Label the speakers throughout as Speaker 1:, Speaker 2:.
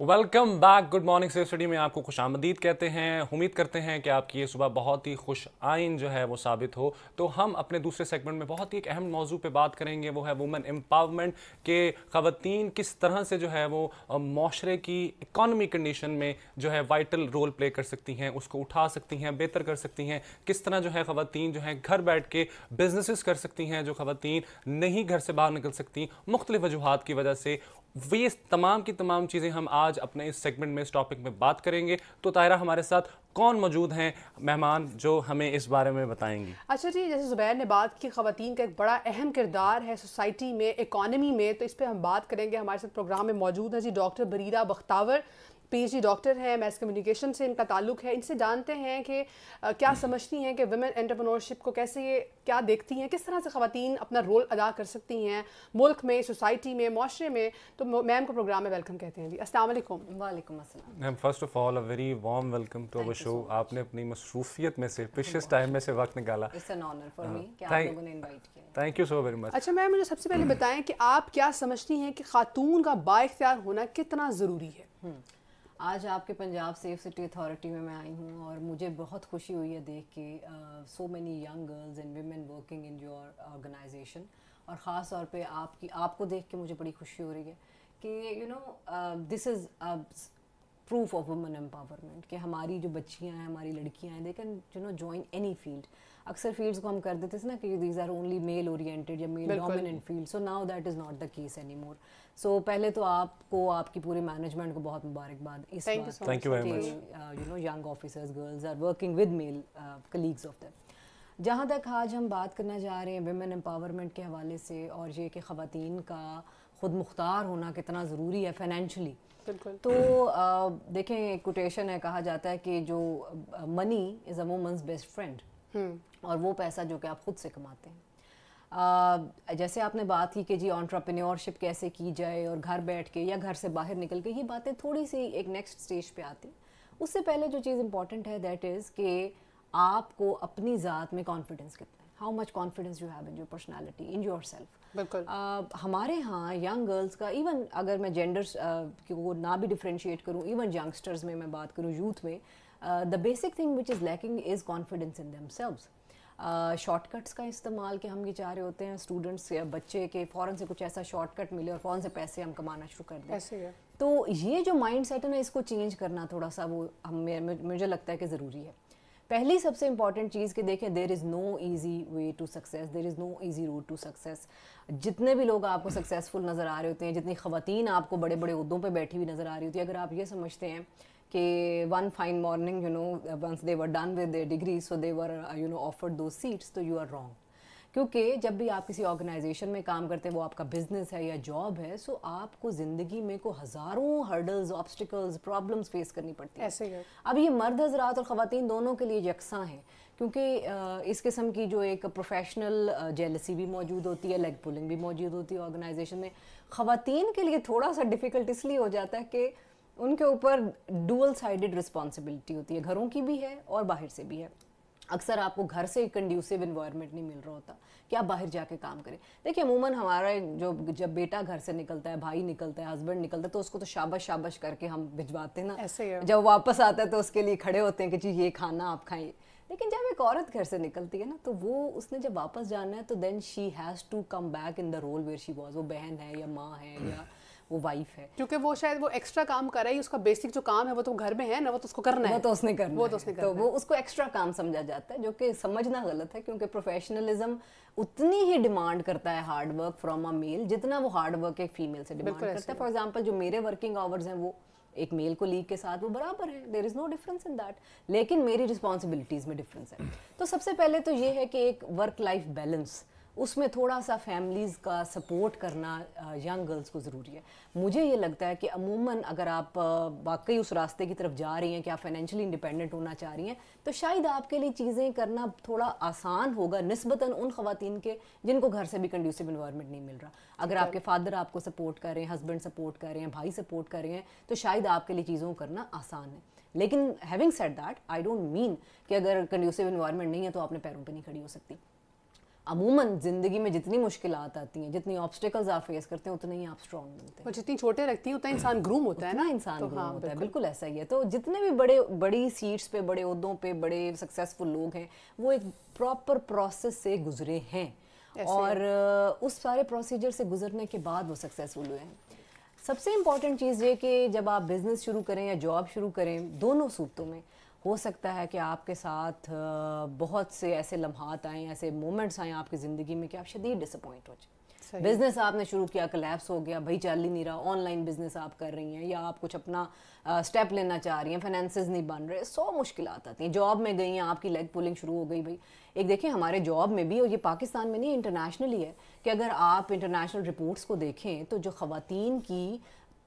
Speaker 1: Welcome back good morning से study में आपको खुश आमदीद कहते हैं उम्मीद करते हैं कि आपकी ये सुबह बहुत ही खुश आइन जो है वो साबित हो तो हम अपने दूसरे सेगमेंट में बहुत ही एक अहम मौजू पे बात करेंगे वो है वुमेन एम्पावरमेंट के खातन किस तरह से जो है वो माशरे की इकॉनमी कंडीशन में जो है वाइटल रोल प्ले कर सकती हैं उसको उठा सकती हैं बेहतर कर सकती हैं किस तरह जो है खातन जो है घर बैठ के बिजनेसिस कर सकती हैं जो खातन नहीं घर से बाहर निकल सकती मुख्तलिफ वजूहत की वजह से वे तमाम की तमाम चीज़ें हम आज अपने इस सेगमेंट में इस टॉपिक में बात करेंगे तो तायरा हमारे साथ कौन मौजूद हैं मेहमान जो हमें इस बारे में बताएंगी
Speaker 2: अच्छा जी जैसे ज़ुबैर ने बात की ख़वान का एक बड़ा अहम किरदार है सोसाइटी में इकॉनमी में तो इस पर हम बात करेंगे हमारे साथ प्रोग्राम में मौजूद है जी doctor Barira Bakhtawar PhD doctor हैं मैस कम्युनिकेशन से इनका ताल्लुक है इनसे जानते हैं कि क्या समझती हैं कि वुमेन एंटरप्रेन्योरशिप को कैसे ये क्या देखती हैं किस तरह से खातन अपना रोल अदा कर सकती हैं मुल्क में सोसाइटी में माशरे में तो मैम को प्रोग्राम में वेलकम कहते हैं जी Aslam
Speaker 1: ma'am first of all a very warm welcome to our show आपने अपनी मसरूफियत में से पिछले टाइम में से वक्त निकाला thank you so very much अच्छा
Speaker 2: मैम मुझे सबसे पहले बताएं कि आप क्या समझती हैं कि खातून का बाख्तियार होना कितना ज़रूरी है हम्म।
Speaker 3: आज आपके पंजाब सेफ सिटी अथॉरिटी में मैं आई हूँ और मुझे बहुत खुशी हुई है देख के so many young girls and women working in your organisation और ख़ास तौर पे आपकी आपको देख के मुझे बड़ी खुशी हो रही है कि you know this is proof of woman empowerment कि हमारी जो बच्चियाँ हैं हमारी लड़कियाँ हैं they can you know join any field अक्सर फील्ड्स को हम कर देते थे ना कि these are only male oriented या male dominant field so now that is not the case any more so पहले तो आपको आपकी पूरे मैनेजमेंट को बहुत मुबारकबाद इस thank you very much you know young officers girls are working with male colleagues of them जहाँ तक आज हम बात करना जा रहे हैं वेमेन एम्पावरमेंट के हवाले से और ये कि ख़वान का ख़ुद मुख्तार होना कितना ज़रूरी है फाइनेंशली तो आ, uh, देखें एक कोटेशन है कहा जाता है कि जो money is a woman's best friend hmm. और वो पैसा जो कि आप खुद से कमाते हैं आ, जैसे आपने बात की कि जी ऑन्ट्रप्रन्योरशिप कैसे की जाए और घर बैठ के या घर से बाहर निकल के ये बातें थोड़ी सी एक नेक्स्ट स्टेज पे आती उससे पहले जो चीज़ इंपॉर्टेंट है दैट इज़ कि आपको अपनी ज़ात में कॉन्फिडेंस कितना है how much confidence you have in your personality in your self बिल्कुल हमारे यहाँ यंग गर्ल्स का इवन अगर मैं जेंडर्स uh, को ना भी डिफ्रेंशिएट करूँ इवन यंगस्टर्स में मैं बात करूँ यूथ में the basic thing which is lacking is confidence in themselves shortcuts का इस्तेमाल के हम ये चाह रहे होते हैं स्टूडेंट्स या बच्चे के फ़ौरन से कुछ ऐसा शॉर्टकट मिले और फ़ौरन से पैसे हम कमाना शुरू कर दें तो ये जो माइंड सेट है ना इसको चेंज करना थोड़ा सा वो हम मुझे लगता है कि ज़रूरी है पहली सबसे इंपॉर्टेंट चीज़ कि देखें there is no easy way to success there is no easy road to success जितने भी लोग आपको सक्सेसफुल नज़र आ रहे होते हैं जितनी ख़वान आपको बड़े बड़े उहदों पर बैठी हुई नज़र आ रही होती है अगर आप ये समझते हैं कि one fine morning you know once they were done with degree so they were you know offered दो सीट्स तो यू आर रॉन्ग क्योंकि जब भी आप किसी ऑर्गेनाइजेशन में काम करते हैं वो आपका बिजनेस है या जॉब है सो आपको ज़िंदगी में को हज़ारों हर्डल्स ऑब्स्टिकल्स प्रॉब्लम्स फेस करनी पड़ती है ऐसे ही अब ये मर्द हजरात और ख़वान दोनों के लिए यकसा हैं क्योंकि इस किस्म की जो एक प्रोफेशनल जेलसी भी मौजूद होती है लेग पुलिंग भी मौजूद होती है ऑर्गेनाइजेशन में ख़वान के लिए थोड़ा सा डिफ़िकल्ट इसलिए हो जाता है कि उनके ऊपर डुअल साइडेड रिस्पॉन्सिबिलिटी होती है घरों की भी है और बाहर से भी है अक्सर आपको घर से कंड्यूसिव इन्वायरमेंट नहीं मिल रहा होता कि आप बाहर जाके काम करें देखिए अमूमन हमारा जो जब बेटा घर से निकलता है भाई निकलता है हस्बैंड निकलता है तो उसको तो शाबाश शाबाश करके हम भिजवाते हैं ना ऐसे है। जब वापस आता है तो उसके लिए खड़े होते हैं कि जी ये खाना आप खाइए लेकिन जब एक औरत घर से निकलती है ना तो वो उसने जब वापस जाना है तो then she has to come back in the role where she was वो बहन है या माँ है या वो वाइफ
Speaker 2: है क्योंकि वो शायद वो एक्स्ट्रा काम कर रही है उसका बेसिक जो काम है वो तो घर में है ना वो तो उसको करना है वो तो उसने करना वो तो
Speaker 3: उसने तो करना तो वो उसको एक्स्ट्रा काम समझा जाता है जो कि समझना गलत है क्योंकि प्रोफेशनलिज्म उतनी ही डिमांड करता है hard work from a male जितना वो हार्ड वर्क एक फीमेल से डिमांड करता है फॉर एग्जांपल जो मेरे वर्किंग आवर्स हैं वो एक मेल को लीग के साथ वो बराबर है there is no difference in that लेकिन मेरी रिस्पॉन्सिबिलिटीज़ में डिफरेंस है तो सबसे पहले तो ये है कि एक वर्क लाइफ बैलेंस उसमें थोड़ा सा फैमिलीज़ का सपोर्ट करना यंग गर्ल्स को ज़रूरी है मुझे ये लगता है कि अमूमन अगर आप वाकई उस रास्ते की तरफ जा रही हैं कि आप फाइनेंशियली इंडिपेंडेंट होना चाह रही हैं तो शायद आपके लिए चीज़ें करना थोड़ा आसान होगा नस्बता उन खातन के जिनको घर से भी कंड्यूसिव इन्वायरमेंट नहीं मिल रहा अगर आपके फादर आपको सपोर्ट कर रहे हैं हस्बैंड सपोर्ट कर रहे हैं भाई सपोर्ट कर रहे हैं तो शायद आपके लिए चीज़ों को करना आसान है लेकिन having set that I don't mean कि अगर कंड्यूसिव इन्वायरमेंट नहीं है तो आपने पैरों पर नहीं खड़ी हो सकती अमूमन ज़िंदगी में जितनी मुश्किल आती हैं जितनी ऑब्स्टिकल्स आप फेस करते हैं उतने ही आप स्ट्रॉन्ग बनते हैं जितनी छोटे रखती हैं उतना इंसान ग्रूम होता है ना इंसान तो ग्रूम हाँ, होता है बिल्कुल ऐसा ही है तो जितने भी बड़े बड़ी सीट्स पे बड़े उहदों पे बड़े सक्सेसफुल लोग हैं वो एक प्रॉपर प्रोसेस से गुजरे हैं और उस सारे प्रोसीजर से गुजरने के बाद वो सक्सेसफुल हुए हैं सबसे इम्पॉर्टेंट चीज़ ये कि जब आप बिज़नेस शुरू करें या जॉब शुरू करें दोनों सूबतों में हो सकता है कि आपके साथ बहुत से ऐसे लम्हात आए ऐसे मोमेंट्स आए आपकी ज़िंदगी में कि आप शदीद डिसअपॉइंट हो जाए बिज़नेस आपने शुरू किया कलेप्स हो गया भाई चल ही नहीं रहा ऑनलाइन बिज़नेस आप कर रही हैं या आप कुछ अपना स्टेप लेना चाह रही हैं फाइनेंसेस नहीं बन रहे सौ मुश्किल आती हैं जॉब में गई हैं आपकी लेग पुलिंग शुरू हो गई भाई एक देखिए हमारे जॉब में भी और ये पाकिस्तान में नहीं इंटरनेशनली है कि अगर आप इंटरनेशनल रिपोर्ट्स को देखें तो जो खुवान की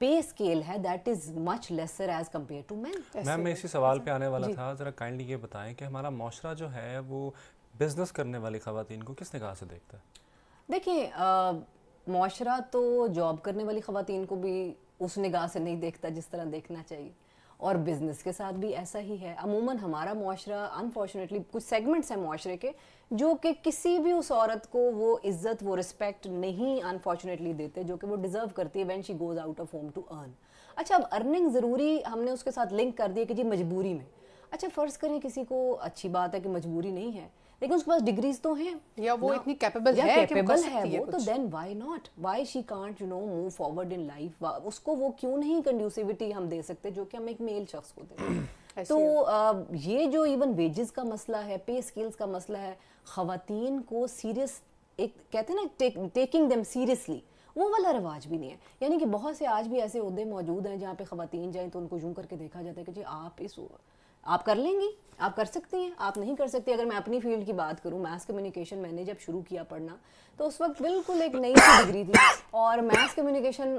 Speaker 3: पे स्केल है that is much lesser as compare to man ma'am मैं इसी
Speaker 1: सवाल पे आने वाला था जरा काइंडली ये बताएं कि हमारा माशरा जो है वो बिजनेस करने वाली खातन को किस निगाह से देखता है
Speaker 3: देखिए माशरा तो जॉब करने वाली खातन को भी उस निगाह से नहीं देखता जिस तरह देखना चाहिए और बिज़नेस के साथ भी ऐसा ही है अमूमन हमारा मुआरा अनफॉर्चुनेटली कुछ सेगमेंट्स हैं माशरे के जो कि किसी भी उस औरत को वो इज़्ज़त वो रिस्पेक्ट नहीं अनफॉर्चुनेटली देते जो कि वो डिज़र्व करती है when she goes out of home to earn अच्छा अब अर्निंग ज़रूरी हमने उसके साथ लिंक कर दिया कि जी मजबूरी में अच्छा फ़र्ज़ करें किसी को अच्छी बात है कि मजबूरी नहीं है लेकिन उसके पास डिग्रीज तो हैं या वो इतनी कैपेबल है कैपेबल है वो तो then why not why she can't you know move forward in life उसको वो क्यों नहीं कंड्यूसिविटी हम दे सकते जो कि हम एक मेल शख्स को दे तो ये जो इवन वेजेस का मसला है पे स्किल्स का मसला है खातन को सीरियस एक कहते हैं ना टेकिंग देम सीरियसली वो वाला रिवाज भी नहीं है यानी कि बहुत से आज भी ऐसे उहदे मौजूद हैं जहाँ पे खातन जाएँ तो उनको यूँ करके देखा जाता है कि जी आप इस आप कर लेंगी आप कर सकती हैं आप नहीं कर सकती अगर मैं अपनी फील्ड की बात करूं मास कम्युनिकेशन मैंने जब शुरू किया पढ़ना तो उस वक्त बिल्कुल एक नई सी डिग्री थी और मैथ्स कम्युनिकेशन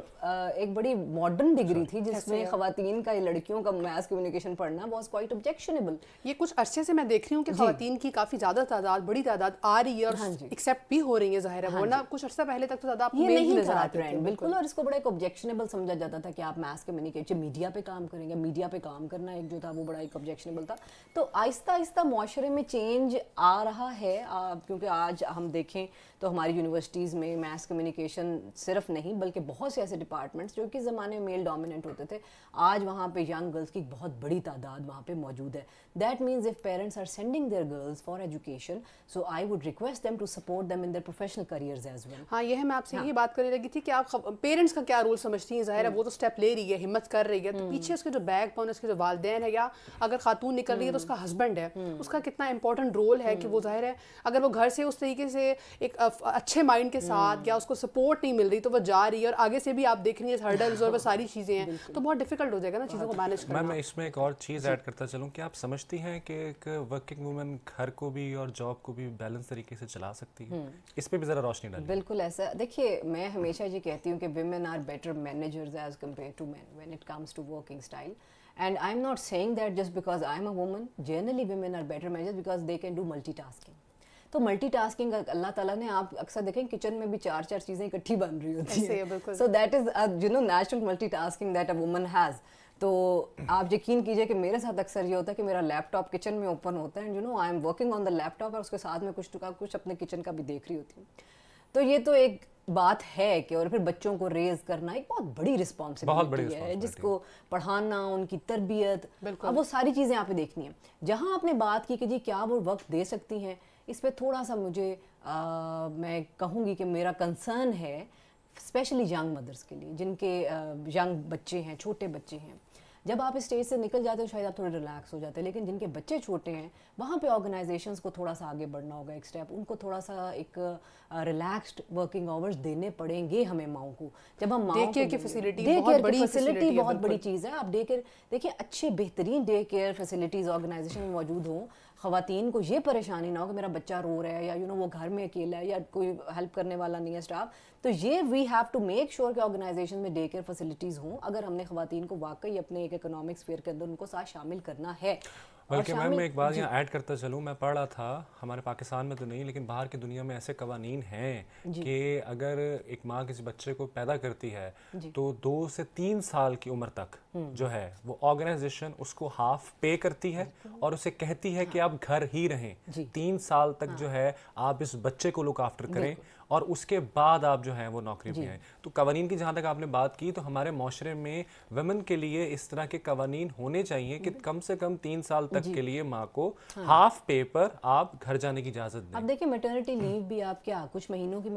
Speaker 3: एक बड़ी मॉडर्न डिग्री थी जिसमें खातन का लड़कियों का मैथ्स कम्युनिकेशन पढ़ना वॉज क्वाइट ऑब्जेक्शनेबल
Speaker 2: ये कुछ अरसे से मैं देख रही हूँ कि खातन की काफ़ी ज़्यादा तादाद बड़ी तादाद आ रही है और एक्सेप्ट हाँ भी हो
Speaker 3: रही है ज़ाहिर है हाँ वरना
Speaker 2: कुछ अर्सा पहले तक तो ज़्यादा आपको नज़र बिल्कुल
Speaker 3: और इसको बड़ा एक ऑब्जेक्शनेबल समझा जाता था कि आप मैथ्स कम्युनिकेशन मीडिया पे काम करेंगे मीडिया पे काम करना एक जो था वो बड़ा एक ऑब्जेक्शनेबल था तो आहिस्ता आहिस्ता माशरे में चेंज आ रहा है क्योंकि आज हम देखें तो हमारी हमारी यूनिवर्सिटीज़ में मैथ्स कम्युनिकेशन सिर्फ नहीं बल्कि बहुत से ऐसे डिपार्टमेंट्स जो कि ज़माने में मेल डोमिनेंट होते थे आज वहाँ पे यंग गर्ल्स की बहुत बड़ी तादाद वहाँ पे मौजूद है that means if parents are sending their girls for education so I would request them to support them in their professional career as well
Speaker 2: हाँ यह मैं आपसे हाँ. यही बात करने लगी थी कि आप पेरेंट्स का क्या रोल समझती हैं ज़ाहिर है हम्म। वो तो स्टेप ले रही है हिम्मत कर रही है तो हम्म। पीछे उसके जो बैक पाउन उसके जो वालदे है या अगर खातून निकल रही है तो हम्म। उसका हस्बैंड है उसका कितना इंपॉर्टेंट रोल है कि वो ज़ाहिर है अगर वो घर से उस तरीके से एक अच्छे माइंड के साथ हम्म। या उसको सपोर्ट नहीं मिल रही तो वो जा रही है और आगे से भी आप देख रही है हर्डल्स और वो सारी चीज़ें हैं तो बहुत डिफिकल्ट हो जाएगा ना चीज़ों को मैनेज करना
Speaker 1: मैं इसमें एक और चीज़ ऐड करता चलूँ कि आप समझती हैं कि एक वर्किंग वुमेन घर को भी और जॉब को भी बैलेंस तरीके से चला सकती है हम्म। इस पर भी ज़रा रोशनी डाली
Speaker 3: बिल्कुल ऐसा देखिए मैं हमेशा ये कहती हूँ कि women are better managers as compare to man when it comes to working style not saying that just because I am a a generally generally are better better because they can do multi tasking तो multitasking Allah ताला ने आप अक्सर देखें kitchen में भी चार चार चीज़ें इकट्ठी बन रही होती है so that is you know natural multitasking that a woman has तो आप यकीन कीजिए कि मेरे साथ अक्सर ये होता है कि मेरा लैपटॉप किचन में ओपन होता है and you know I am working on the laptop और उसके साथ में कुछ तो का कुछ अपने किचन का भी देख रही होती हूँ तो ये तो एक बात है कि और फिर बच्चों को रेज करना एक बहुत बड़ी रिस्पॉन्सिबिलिटी है जिसको पढ़ाना उनकी तरबियत अब वो सारी चीज़ें आप देखनी है जहाँ आपने बात की कि जी क्या वो वक्त दे सकती हैं इस पर थोड़ा सा मुझे आ, मैं कहूँगी कि मेरा कंसर्न है स्पेशली यंग मदर्स के लिए जिनके यंग बच्चे हैं छोटे बच्चे हैं जब आप स्टेज से निकल जाते हो शायद आप थोड़े रिलैक्स हो जाते हैं लेकिन जिनके बच्चे छोटे हैं वहाँ पे ऑर्गेनाइजेशंस को थोड़ा सा आगे बढ़ना होगा एक स्टेप उनको थोड़ा सा एक रिलैक्स्ड वर्किंग आवर्स देने पड़ेंगे हमें माओ को जब हम माओ की फैसिलिटी डे केयर बड़ी फैसिलिटी बहुत बड़ी चीज़ है आप डे केयर देखिए अच्छे बेहतरीन डे केयर फैसिलिटीज़ ऑर्गेनाइजेशन में मौजूद हों खातन को ये परेशानी ना हो कि मेरा बच्चा रो रहा है या यू you नो know, वो घर में अकेला है या कोई हेल्प करने वाला नहीं है स्टाफ तो ये we have to make sure कि ऑर्गेनाइजेशन में डे केयर फैसिलिटीज़ हों अगर हमने खुवान को वाकई अपने एक इकोनॉमिक स्पेयर के अंदर उनको साथ शामिल करना है
Speaker 1: बल्कि मैम मैं एक बात यहाँ ऐड करता चलूँ मैं पढ़ रहा था हमारे पाकिस्तान में तो नहीं लेकिन बाहर की दुनिया में ऐसे कवानीन हैं कि अगर एक माँ किसी बच्चे को पैदा करती है तो दो से तीन साल की उम्र तक हम्म। जो है वो ऑर्गेनाइजेशन उसको हाफ पे करती है और उसे कहती है कि हाँ। आप घर ही रहें तीन साल तक हाँ। जो है आप इस बच्चे को लुक आफ्टर करें और उसके बाद आप जो है वो नौकरी में आए तो कवानीन की जहाँ तक आपने बात की तो हमारे माशरे में वमेन के लिए इस तरह के कवानीन होने चाहिए कि कम से कम तीन साल तक के लिए माँ को हाँ। हाफ पे पर आप घर जाने की इजाजत दें
Speaker 3: अब देखिए मेटर्निटी लीव भी आप क्या हाँ, कुछ महीनों की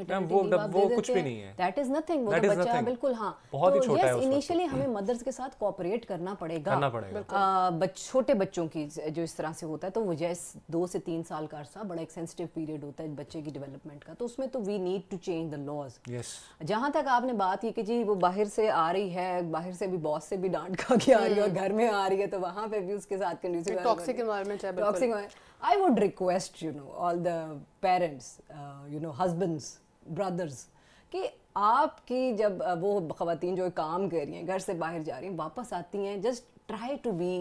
Speaker 3: वो कुछ भी नहीं है दैट इज नथिंग वो तो बच्चा बिल्कुल हाँ बहुत ही तो छोटा है इनिशियली हमें मदर्स के साथ कोऑपरेट करना पड़ेगा करना पड़ेगा छोटे बच्चों की जो इस तरह से होता है तो वो जैस दो से तीन साल का अरसा बड़ा एक सेंसिटिव पीरियड होता है बच्चे की डेवलपमेंट का तो उसमें तो we need to change the laws yes जहाँ तक आपने बात की कि जी वो बाहर से आ रही है बाहर से भी बॉस से भी डांट खा के आ रही है और हम्म। घर में आ रही है तो वहाँ पे भी उसके साथ कंडीशन टॉक्सिक एनवायरनमेंट है toxic I would request you know all the parents you know husbands brothers कि आपकी जब uh, वो खातन जो काम कर रही हैं घर से बाहर जा रही हैं वापस आती हैं just try to be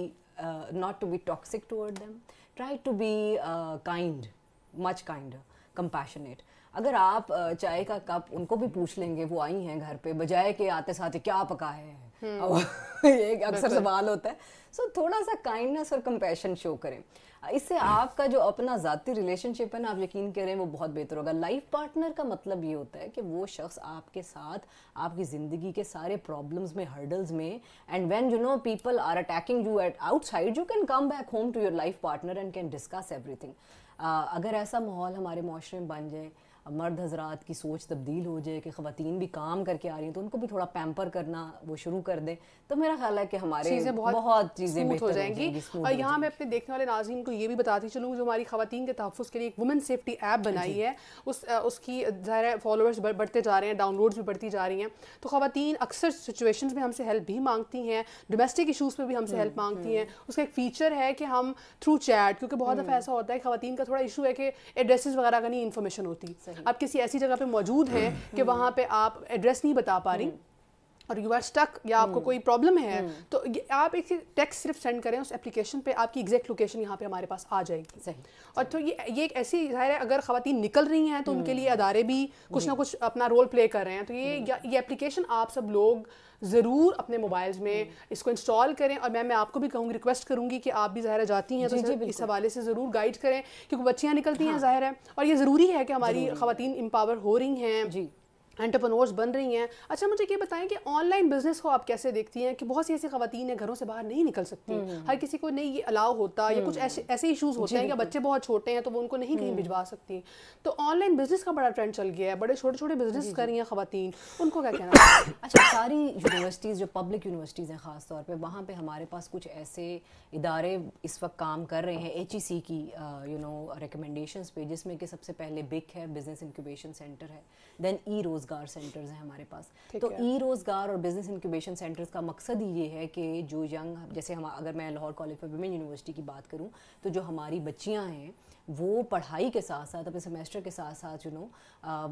Speaker 3: not to be toxic toward them try to be kind much kind compassionate अगर आप चाय का कप उनको भी पूछ लेंगे वो आई हैं घर पे बजाय के आते साथ क्या पका है हम्म। ये अक्सर सवाल होता है सो so, थोड़ा सा काइंडनेस और कंपेशन शो करें इससे हम्म। आपका जो अपना ज़ाती रिलेशनशिप है ना आप यकीन करें वो बहुत बेहतर होगा लाइफ पार्टनर का मतलब ये होता है कि वो शख्स आपके साथ आपकी ज़िंदगी के सारे प्रॉब्लम्स में हर्डल्स में and when you know people are attacking you at outside you can come back home to your life partner and can discuss everything अगर ऐसा माहौल हमारे माशरे में बन जाए मर्द हजरात की सोच तब्दील हो जाए कि खातन भी काम करके आ रही हैं तो उनको भी थोड़ा पैम्पर करना वो शुरू कर दें तो मेरा ख्याल है कि हमारे चीज़ें बहुत, बहुत चीज़ें हो जाएंगी और यहाँ मैं अपने देखने वाले नाजीन
Speaker 2: को ये भी बताती चलूँ जो हमारी खातन के तहफ़ के लिए एक वुमेन सेफ्टी ऐप बनाई है उस उसकी ज़ाहिर फॉलोअर्स बढ़ते जा रहे हैं डाउनलोड्स भी बढ़ती जा रही हैं तो खातन अक्सर सिचुएशन में हमसे हेल्प भी मांगती हैं डोमेस्टिक इशूज़ पर भी हमसे हेल्प हम्म, मांगती हम्म। हैं उसका एक फ़ीचर है कि हम थ्रू चैट क्योंकि बहुत दफ़ा हम्म। ऐसा होता है खातन का थोड़ा इशू है कि एड्रेसेस वगैरह का नहीं इन्फॉर्मेशन होती आप किसी ऐसी जगह पे मौजूद हैं कि हम्म। वहाँ पे आप एड्रेस नहीं बता पा रही हम्म। और यू आर स्टक या आपको hmm. कोई प्रॉब्लम है hmm. तो आप एक टेक्स्ट सिर्फ सेंड करें उस एप्लीकेशन पे आपकी एग्जैक्ट लोकेशन यहाँ पे हमारे पास आ जाएगी सही और तो ये ये एक ऐसी जाहिर है अगर खातन निकल रही हैं तो उनके hmm. लिए अदारे भी कुछ ना कुछ अपना रोल प्ले कर रहे हैं तो ये ये एप्लीकेशन आप सब लोग ज़रूर अपने मोबाइल्स में इसको इंस्टॉल करें और मैम मैं आपको भी कहूँगी रिक्वेस्ट करूँगी कि आप भी ज़ाहिर जाती हैं तो इस हवाले से ज़रूर गाइड करें क्योंकि बच्चियाँ निकलती हैं हाँ। ज़ाहिर है और ये ज़रूरी है कि हमारी खातन एम्पावर हो रही हैं जी एंटरप्रनोर्स बन रही हैं अच्छा मुझे ये बताएं कि ऑनलाइन बिजनेस को आप कैसे देखती हैं कि बहुत सी ऐसी खातन हैं घरों से बाहर नहीं निकल सकती हम्म। हर किसी को नहीं ये अलाउ होता या कुछ ऐसे हम्म। ऐसे इशूज़ होते हैं कि बच्चे बहुत छोटे हैं तो वो उनको नहीं कहीं हम्म। भिजवा सकती तो ऑनलाइन बिजनेस का बड़ा ट्रेंड चल गया है बड़े छोटे छोटे बिजनेस कर रही हैं खातन
Speaker 3: उनको क्या कहना अच्छा सारी यूनिवर्सिटीज़ जो पब्लिक यूनिवर्सिटीज़ हैं ख़ास तौर पर वहाँ पर हमारे पास कुछ ऐसे इदारे इस वक्त काम कर रहे हैं एच ई सी की यू नो रिकमेंडेशन पे जिसमें कि सबसे पहले बिक है बिजनेस इंक्यूबेशन सेंटर है दैन ई रोज रोज़गार सेंटर्स हैं हमारे पास तो ई रोज़गार और बिज़नेस इंक्यूबेशन सेंटर्स का मकसद ही ये है कि जो यंग जैसे हम अगर मैं Lahore college for women university की बात करूँ तो जो हमारी बच्चियाँ हैं वो पढ़ाई के साथ साथ अपने सेमेस्टर के साथ साथ यू नो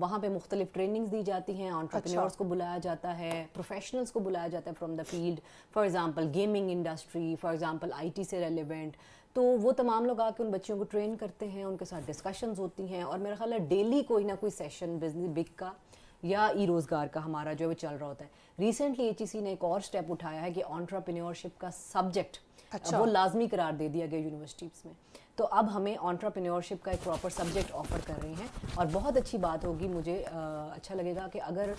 Speaker 3: वहाँ पर मुख्तलिफ ट्रेनिंग्स दी जाती हैं ऑन्टरप्रनोर्स अच्छा। को बुलाया जाता है प्रोफेशनल्स को बुलाया जाता है from the field for example gaming industry for example IT से रेलिवेंट तो वो तमाम लोग आके उन बच्चियों को ट्रेन करते हैं उनके साथ डिस्कशंस होती हैं और मेरा ख्याल है डेली कोई ना कोई सेशन बिजनेस बिग का या ई रोज़गार का हमारा जो है चल रहा होता है रिसेंटली एच e ने एक और स्टेप उठाया है कि ऑन्ट्रप्रनोरशिप का सब्जेक्ट अच्छा। वो लाजमी करार दे दिया गया यूनिवर्सिटीज़ में तो अब हमें ऑन्ट्रप्रनोरशिप का एक प्रॉपर सब्जेक्ट ऑफर कर रही हैं और बहुत अच्छी बात होगी मुझे आ, अच्छा लगेगा कि अगर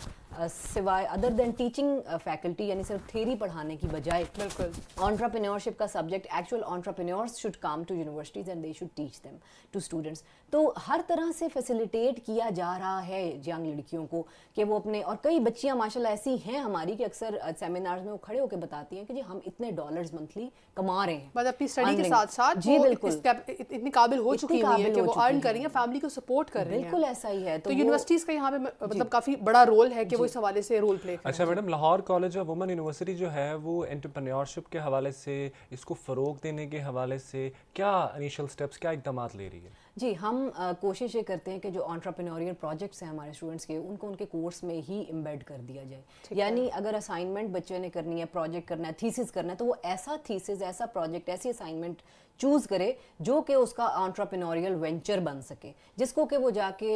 Speaker 3: सिवाय अदर देन टीचिंग फैकल्टी यानी सिर्फ थेरी पढ़ाने की बजाय बिल्कुल ऑन्ट्रप्रनोरशिप का subject actual entrepreneurs should come to universities and they should teach them to students तो हर तरह से फैसिलिटेट किया जा रहा है यंग लड़कियों को कि वो अपने और कई बच्चियाँ माशाल्लाह ऐसी हैं हमारी कि अक्सर सेमिनार्स में वो खड़े होकर बताती हैं कि जी हम इतने डॉलर्स मंथली कमा रहे हैं मतलब अपनी स्टडी के साथ साथ जी बिल्कुल इतनी काबिल हो चुकी हुई है कि वो अर्न कर रही है फैमिली को सपोर्ट कर रही है बिल्कुल ऐसा ही है तो यूनिवर्सिटीज़
Speaker 2: तो का यहाँ पे मतलब काफ़ी बड़ा रोल है कि वो इस हवाले से रोल प्ले अच्छा
Speaker 1: madam Lahore college of woman university जो है वो एंटरप्रेन्योरशिप के हवाले से इसको फ़रोग देने के हवाले से क्या इनिशियल स्टेप्स क्या इकदाम ले रही है
Speaker 3: जी हम आ, कोशिश ये करते हैं कि जो ऑन्ट्रप्रनोरियल प्रोजेक्ट्स हैं हमारे स्टूडेंट्स के उनको उनके कोर्स में ही इम्बेड कर दिया जाए यानी अगर असाइनमेंट बच्चे ने करनी है प्रोजेक्ट करना है थीसिस करना है तो वो ऐसा थीसिस ऐसा प्रोजेक्ट ऐसी असाइनमेंट चूज़ करे जो कि उसका ऑन्ट्रप्रनोरियल वेंचर बन सके जिसको कि वो जाके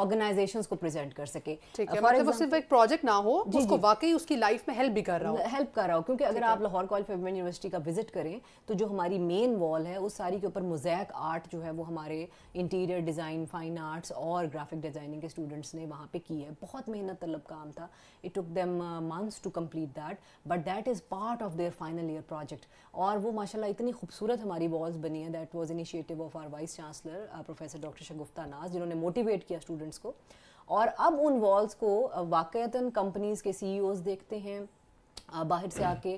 Speaker 3: ऑर्गेनाइजेशन को प्रेजेंट कर सके uh, मतलब सिर्फ एक प्रोजेक्ट ना हो उसको वाकई उसकी लाइफ में हेल्प भी कर रहा हूँ हेल्प कर रहा हूँ क्योंकि अगर आप लाहौर कॉलेज फेमन यूनिवर्सिटी का विजिट करें तो जो हमारी मेन वॉल है उस सारी के ऊपर मोजैक आर्ट जो है वो हमारे इंटीरियर डिज़ाइन फाइन आर्ट्स और ग्राफिक डिज़ाइनिंग के स्टूडेंट्स ने वहाँ पे की है बहुत मेहनत तलब काम था it took them months to complete that but that is part of their final year project और वो माशाल्लाह इतनी खूबसूरत हमारी वॉल्स बनी है that was initiative of our vice chancellor professor doctor Shagufta Naz जिन्होंने मोटिवेट किया स्टूडेंट स्टूडेंट्स को और अब उन वॉल्स को वाक़ता कंपनीज़ के सी e देखते हैं बाहर से आके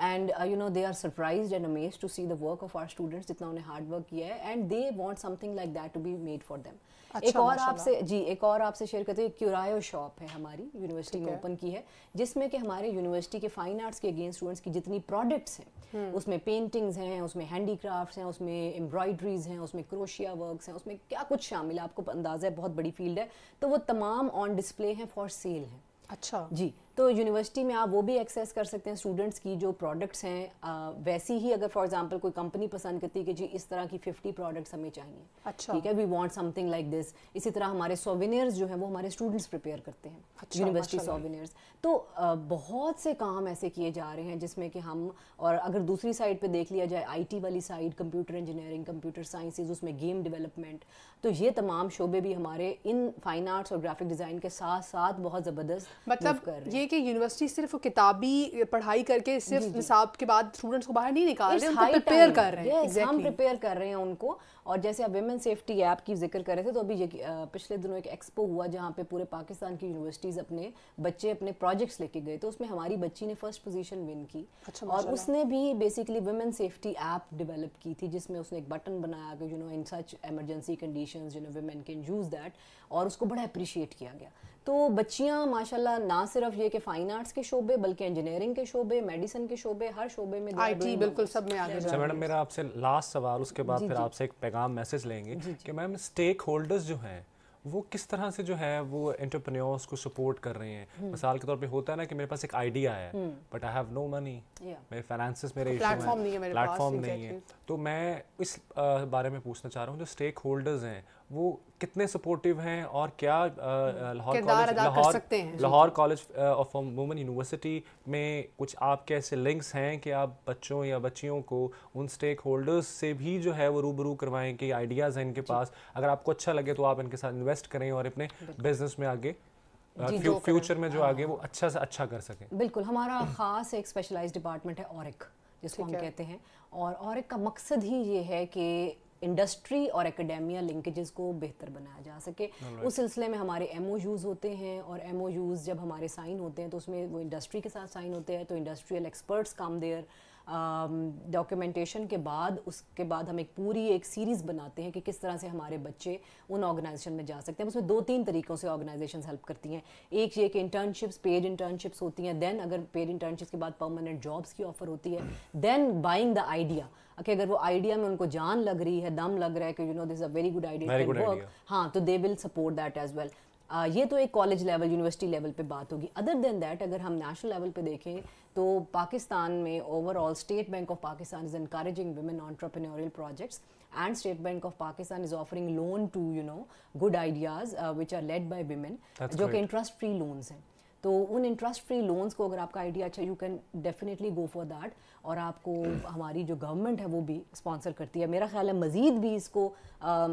Speaker 3: and you know they are surprise and amaze to see the work of our students जितना उन्हें हार्ड वर्क किया है and they want something like that to be made for them एक और आपसे जी एक और आपसे शेयर करते हैं क्यूरायो शॉप है हमारी यूनिवर्सिटी में ओपन की है जिसमें कि हमारे यूनिवर्सिटी के फाइन आर्ट्स के अगेंस्ट स्टूडेंट्स की जितनी प्रोडक्ट्स हैं हम्म। उसमें पेंटिंग्स हैं उसमें हैंडीक्राफ्ट्स हैं उसमें एम्ब्रॉयडरीज हैं उसमें क्रोशिया वर्क्स हैं उसमें क्या कुछ शामिल है आपको अंदाज़ा है बहुत बड़ी फील्ड है तो वो तमाम ऑन डिस्प्ले हैं फॉर सेल हैं अच्छा जी तो यूनिवर्सिटी में आप वो भी एक्सेस कर सकते हैं स्टूडेंट्स की जो प्रोडक्ट्स हैं वैसी ही अगर फॉर एग्जांपल कोई कंपनी पसंद करती है कि जी इस तरह की 50 प्रोडक्ट्स हमें चाहिए अच्छा ठीक है we want something like this इसी तरह हमारे सोविनियर्स जो है वो हमारे स्टूडेंट्स प्रिपेयर करते हैं यूनिवर्सिटी अच्छा, सोविनियर्स तो आ, बहुत से काम ऐसे किए जा रहे हैं जिसमें कि हम और अगर दूसरी साइड पर देख लिया जाए आई वाली side computer engineering computer sciences उसमें गेम डेवलपमेंट तो ये तमाम शोबे भी हमारे इन फाइन आर्ट्स और ग्राफिक डिज़ाइन के साथ साथ बहुत ज़बरदस्त मतलब कर रहे हैं ये कि यूनिवर्सिटी सिर्फ किताबी पढ़ाई करके सिर्फ निसाब के बाद स्टूडेंट्स को बाहर नहीं निकाल रहे हैं प्रिपेयर कर रहे हैं एग्जाम प्रिपेयर कर रहे हैं उनको और जैसे आप वेमेन सेफ्टी ऐप की जिक्र कर रहे थे तो अभी पिछले दिनों एक एक्सपो हुआ जहाँ पे पूरे पाकिस्तान की यूनिवर्सिटीज़ अपने बच्चे अपने प्रोजेक्ट्स लेके गए तो उसमें हमारी बच्ची ने फर्स्ट पोजीशन विन की अच्छा, और उसने भी basically women safety app develop की थी जिसमें उसने एक बटन बनाया कि you know in such emergency condition you know women can use that और उसको बड़ा अप्रिशिएट किया गया तो बच्चियाँ माशाल्लाह ना सिर्फ ये कि फ़ाइन आर्ट्स के शोबे बल्कि इंजीनियरिंग के शोबे मेडिसिन के शोबे हर शोबे में आईटी बिल्कुल सब में आगे जा मैडम
Speaker 1: मेरा आपसे लास्ट सवाल उसके बाद फिर आपसे एक पैगाम मैसेज लेंगे कि मैम स्टेक होल्डर्स जो हैं वो किस तरह से जो है वो एंटरप्रेन्योर्स को सपोर्ट कर रहे हैं हम्म। मिसाल के तौर पे होता है ना कि मेरे पास एक आइडिया है but I have no money मेरे फाइनेंसिस मेरे प्लेटफॉर्म नहीं प्लेटफॉर्म नहीं है तो मैं इस बारे में पूछना चाह रहा हूँ जो स्टेक होल्डर्स हैं वो कितने सपोर्टिव हैं और क्या हम्म। लाहौर कॉलेज लाहौर सकते हैं Lahore college of women university में कुछ आपके ऐसे लिंक्स हैं कि आप बच्चों या बच्चियों को उन स्टेक होल्डर्स से भी जो है वो रूबरू करवाएं कि आइडियाज़ हैं इनके पास अगर आपको अच्छा लगे तो आप इनके साथ इन्वेस्ट करें और अपने बिजनेस में आगे फ्यूचर में जो आगे हाँ। वो अच्छा से अच्छा कर सकें
Speaker 3: बिल्कुल हमारा हम्म। ख़ास एक स्पेशलाइज डिपार्टमेंट है और जिसको हम कहते हैं और और का मकसद ही ये है कि इंडस्ट्री और एकेडेमिया लिंकेजेस को बेहतर बनाया जा सके right. उस सिलसिले में हमारे एम होते हैं और एम जब हमारे साइन होते हैं तो उसमें वो इंडस्ट्री के साथ साइन होते हैं तो इंडस्ट्रियल एक्सपर्ट्स काम देयर डॉक्यूमेंटेशन um, के बाद उसके बाद हम एक पूरी एक सीरीज़ बनाते हैं कि किस तरह से हमारे बच्चे उन ऑर्गेनाइजेशन में जा सकते हैं उसमें दो तीन तरीक़ों से ऑर्गेनाइजेशन हेल्प करती हैं एक ये कि इंटर्नशिप्स पेड इंटर्नशिप्स होती हैं दैन अगर पेड इंटर्नशिप्स के बाद परमानेंट जॉब्स की ऑफर होती है देन बाइंग द आइडिया कि अगर वो आइडिया में उनको जान लग रही है दम लग रहा है कि you know this a very good idea हाँ तो they will support that as well ये तो एक कॉलेज लेवल यूनिवर्सिटी लेवल पे बात होगी अदर देन दैट अगर हम नेशनल लेवल पे देखें तो पाकिस्तान में overall state bank of Pakistan is encouraging women entrepreneurial projects and state bank of Pakistan is offering loan to you know good ideas which are led by women जो कि interest free loans हैं तो उन interest free loans को अगर आपका idea अच्छा you can definitely go for that और आपको हमारी जो गवर्नमेंट है वो भी स्पॉन्सर करती है मेरा ख्याल है मज़ीद भी इसको uh,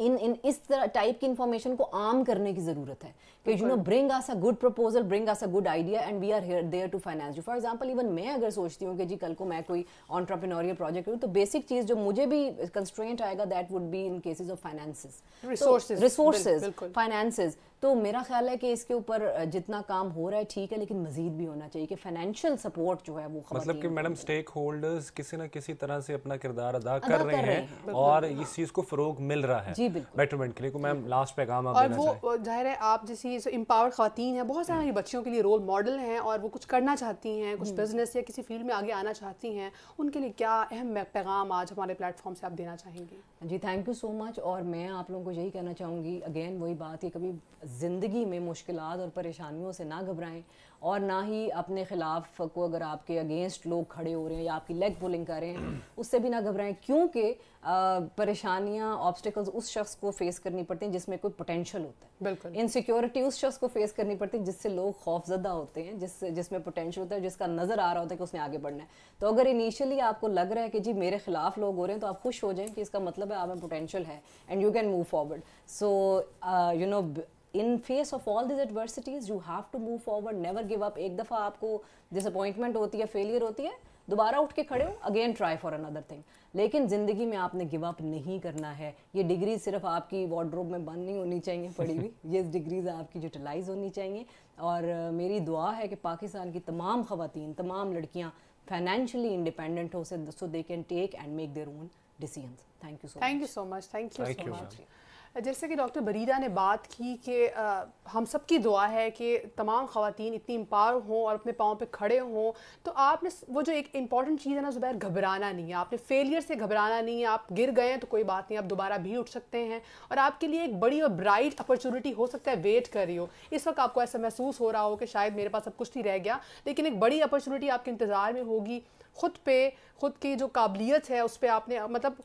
Speaker 3: इन इन इस तरह टाइप की इन्फॉर्मेशन को आम करने की ज़रूरत है कि you know bring us a good proposal bring us a good idea and we are here there to finance you for example even मैं अगर सोचती हूँ कि जी कल को मैं कोई ऑन्टरप्रनोरियल प्रोजेक्ट करूँ तो बेसिक चीज़ जो मुझे भी कंस्ट्रेंट आएगा that would be in cases of finances resources finances तो मेरा ख्याल है कि इसके ऊपर जितना काम हो रहा है ठीक है लेकिन मजीद भी होना चाहिए कि फाइनेंशियल सपोर्ट जो है वो मतलब कि मैडम
Speaker 1: स्टेक होल्डर्स किसी ना किसी तरह से अपना किरदार अदा कर, रहे हैं, और इस चीज़ को फरोग मिल रहा है जी बिल्कुल बेटरमेंट के लिए तो मैम लास्ट पैगाम और
Speaker 2: वो जाहिर है आप जैसी एम्पावर खातन है बहुत सारी हम्म। बच्चियों के लिए रोल मॉडल हैं और वो कुछ करना चाहती हैं कुछ बिजनेस हम्म। या किसी फील्ड में आगे आना चाहती हैं उनके लिए क्या अहम पैगाम आज हमारे प्लेटफॉर्म से आप देना चाहेंगे
Speaker 3: जी थैंक यू सो मच और मैं आप लोगों को यही कहना चाहूँगी अगेन वही बात है कभी ज़िंदगी में मुश्किल और परेशानियों से ना घबराएं और ना ही अपने ख़िलाफ़ को अगर आपके अगेंस्ट लोग खड़े हो रहे हैं या आपकी लेग पुलिंग कर रहे हैं उससे भी ना घबराएं क्योंकि परेशानियां ऑब्स्टिकल्स उस शख्स को फेस करनी पड़ती हैं जिसमें कोई पोटेंशियल होता है बिल्कुल इनसिक्योरिटी उस शख्स को फेस करनी पड़ती है जिससे लोग खौफजदा होते हैं जिस जिसमें पोटेंशियल होता है जिसका नज़र आ रहा होता है कि उसने आगे बढ़ना है तो अगर इनिशियली आपको लग रहा है कि जी मेरे खिलाफ लोग हो रहे हैं तो आप खुश हो जाएं कि इसका मतलब है आप में पोटेंशियल है and you can move forward so you know in face of all this adversities you have to move forward never give up एक दफ़ा आपको डिसअपॉइंटमेंट होती है फेलियर होती है दोबारा उठ के खड़े हो again try for another thing लेकिन ज़िंदगी में आपने गिव अप नहीं करना है ये डिग्री सिर्फ आपकी वार्ड्रोब में बंद नहीं होनी चाहिए पड़ी हुई ये डिग्रीज आपकी यूटिलाइज होनी चाहिए और मेरी दुआ है कि पाकिस्तान की तमाम ख़वान तमाम लड़कियाँ फाइनेंशियली इंडिपेंडेंट हो so they can take and make their own decision thank you so Thank much. Thank you so
Speaker 2: much. Thank you so जैसे कि डॉक्टर बरीदा ने बात की कि हम सब की दुआ है कि तमाम ख़वान इतनी इम्पावर हों और अपने पाँव पे खड़े हों तो आपने वो जो एक इम्पॉर्टेंट चीज़ है ना ज़ुबैर घबराना नहीं है आपने फेलियर से घबराना नहीं है आप गिर गए तो कोई बात नहीं आप दोबारा भी उठ सकते हैं और आपके लिए एक बड़ी और ब्राइट अपॉर्चुनिटी हो सकता है वेट कर रही हो इस वक्त आपको ऐसा महसूस हो रहा हो कि शायद मेरे पास सब कुछ नहीं रह गया लेकिन एक बड़ी अपॉर्चुनिटी आपके इंतज़ार में होगी ख़ुद पे ख़ुद की जो काबिलियत है उस पर आपने मतलब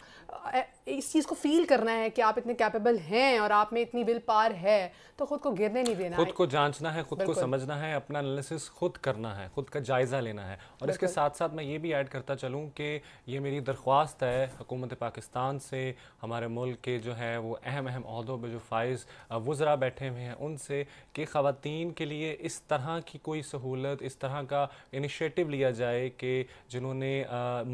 Speaker 2: इस चीज़ को फील करना है कि आप इतने कैपेबल हैं और आप में इतनी विल पार है तो ख़ुद को गिरने नहीं देना खुद को जांचना
Speaker 1: है खुद को समझना है अपना एनालिसिस खुद करना है खुद का जायज़ा लेना है और इसके साथ साथ मैं ये भी ऐड करता चलूँ कि ये मेरी दरख्वास्त है हुकूमत पाकिस्तान से हमारे मुल्क के जो है वो अहम अहम अहदों पर जो फाइज वज़रा बैठे हुए हैं उनसे कि ख़वान के लिए इस तरह की कोई सहूलत इस तरह का इनिशेटिव लिया जाए कि जिन्होंने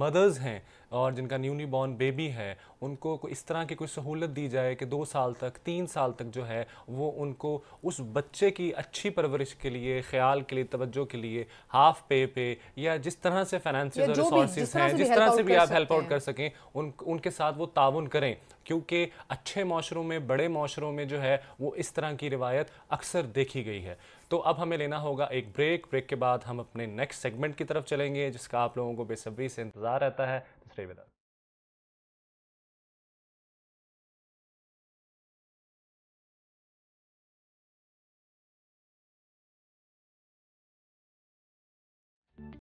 Speaker 1: मदर्स हैं और जिनका न्यू बॉर्न बेबी है उनको इस तरह की कोई सहूलत दी जाए कि दो साल तक तीन साल तक जो है वो उनको उस बच्चे की अच्छी परवरिश के लिए ख्याल के लिए तवज्जो के लिए हाफ पे पे या जिस तरह से फाइनेंशियल रिसोर्सेज हैं जिस तरह से भी आप हेल्प आउट कर सकें उन उनके साथ वो ताउन करें क्योंकि अच्छे माशरों में बड़े माशरों में जो है वो इस तरह की रिवायत अक्सर देखी गई है तो अब हमें लेना होगा एक ब्रेक ब्रेक के बाद हम अपने नेक्स्ट सेगमेंट की तरफ चलेंगे जिसका आप लोगों को बेसब्री से इंतज़ार रहता है stay with us.